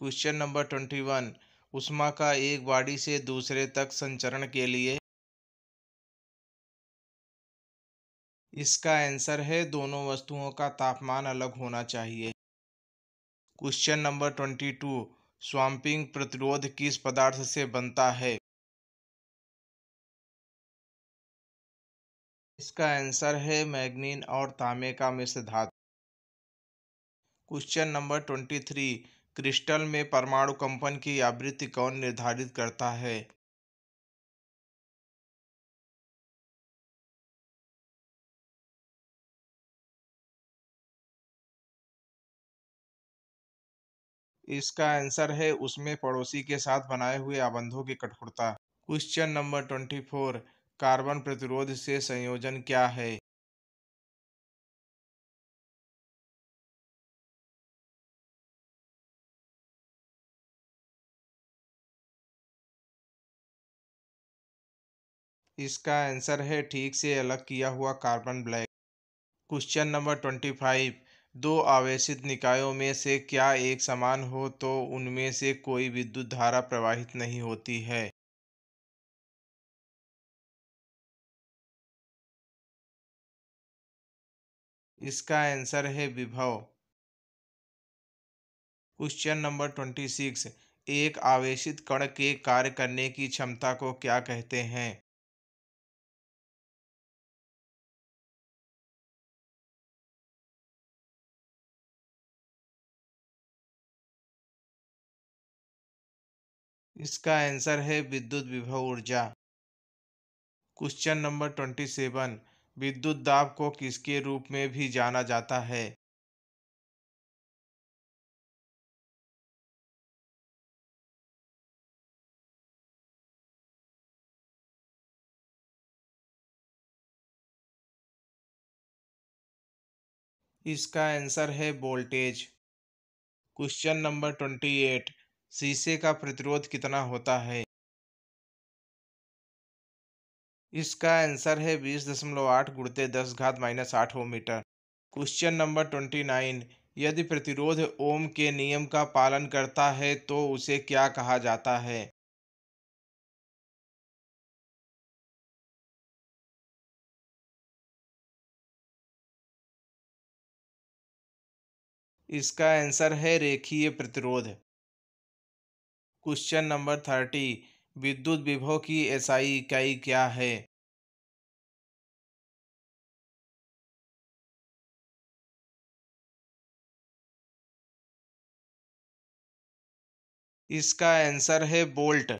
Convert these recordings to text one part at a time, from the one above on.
question number twenty one उष्मा का एक बाड़ी से दूसरे तक संचरण के लिए इसका आंसर है दोनों वस्तुओं का तापमान अलग होना चाहिए question number twenty two swamping प्रतिरोध किस पदार्थ से बनता है इसका आंसर है मैग्नीन और तांबे का मिश्र धातु question number twenty three crystal में परमाणु कंपन की आवृत्ति कौन निर्धारित करता है इसका आंसर है उसमें पड़ोसी के साथ बनाए हुए आबंधों की कठोरता question number twenty four carbon प्रतिरोध से संयोजन क्या है इसका आंसर है ठीक से अलग किया हुआ carbon black question number twenty five दो आवेशित निकायों में से क्या एक समान हो तो उनमें से कोई विद्युत धारा प्रवाहित नहीं होती है इसका आंसर है विभव क्वेश्चन नंबर ट्वेंटी सिक्स एक आवेशित कण के कार्य करने की क्षमता को क्या कहते हैं इसका आंसर है विद्युत विभव ऊर्जा क्वेश्चन नंबर ट्वेंटी सेवन विद्युत दाब को किसके रूप में भी जाना जाता है इसका आंसर है voltage question number twenty eight शीशे का प्रतिरोध कितना होता है इसका आंसर है बीस दशमलव आठ गुड़ते दस घात माइनस आठ ohm meter question number twenty nine यदि प्रतिरोध ओम के नियम का पालन करता है तो उसे क्या कहा जाता है इसका आंसर है रेखीय प्रतिरोध क्वेश्चन नंबर थर्टी विद्युत विभव की एसआई इकाई क्या है इसका आंसर है volt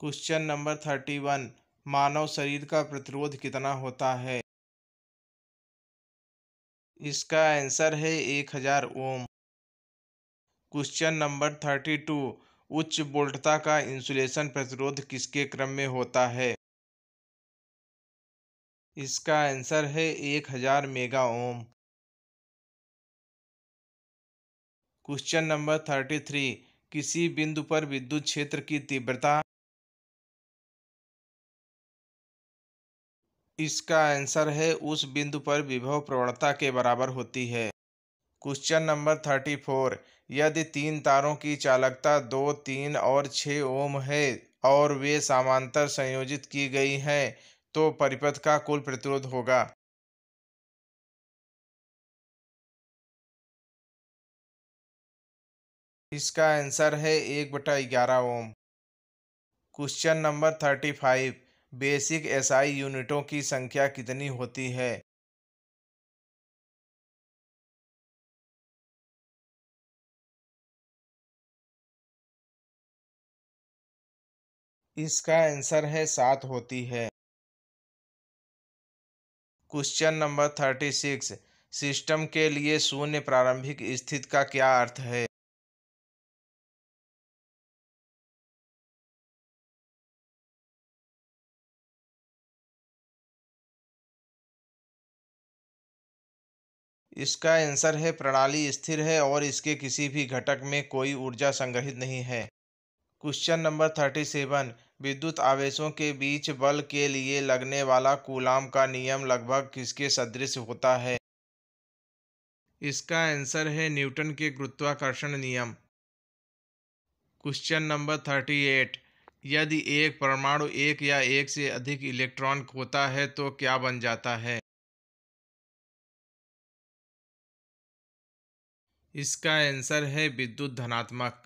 question number thirty one मानव शरीर का प्रतिरोध कितना होता है इसका आंसर है एक हजार ohm question number thirty two उच्च वोल्टता का इंसुलेशन प्रतिरोध किसके क्रम में होता है इसका आंसर है एक हजार mega ohm question number thirty three किसी बिंदु पर विद्युत क्षेत्र की तीव्रता इसका आंसर है उस बिंदु पर विभव प्रवणता के बराबर होती है क्वेश्चन नंबर थर्टी फोर यदि तीन तारों की चालकता दो तीन और छः ओम है और वे समांतर संयोजित की गई हैं तो परिपथ का कुल प्रतिरोध होगा इसका आंसर है एक बटा ग्यारह ohm question number thirty five basic SI यूनिटों की संख्या कितनी होती है इसका आंसर है सात होती है question number thirty six system के लिए शून्य प्रारंभिक स्थिति का क्या अर्थ है इसका आंसर है प्रणाली स्थिर है और इसके किसी भी घटक में कोई ऊर्जा संग्रहित नहीं है क्वेश्चन नंबर थर्टी सेवन विद्युत आवेशों के बीच बल के लिए लगने वाला कूलाम का नियम लगभग किसके सदृश होता है इसका आंसर है न्यूटन के गुरुत्वाकर्षण नियम क्वेश्चन नंबर थर्टी एट यदि एक परमाणु एक या एक से अधिक इलेक्ट्रॉन खोता है तो क्या बन जाता है इसका आंसर है विद्युत धनात्मक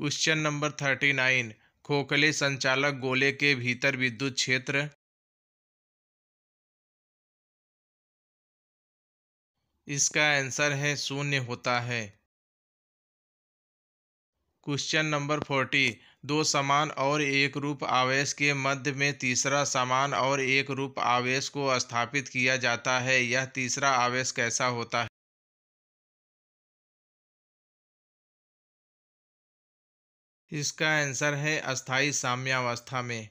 क्वेश्चन नंबर थर्टी नाइन खोखले संचालक गोले के भीतर विद्युत क्षेत्र इसका आंसर है शून्य होता है क्वेश्चन नंबर फोर्टी दो समान और एक रूप आवेश के मध्य में तीसरा समान और एक रूप आवेश को स्थापित किया जाता है यह तीसरा आवेश कैसा होता है इसका आंसर है अस्थाई साम्यावस्था में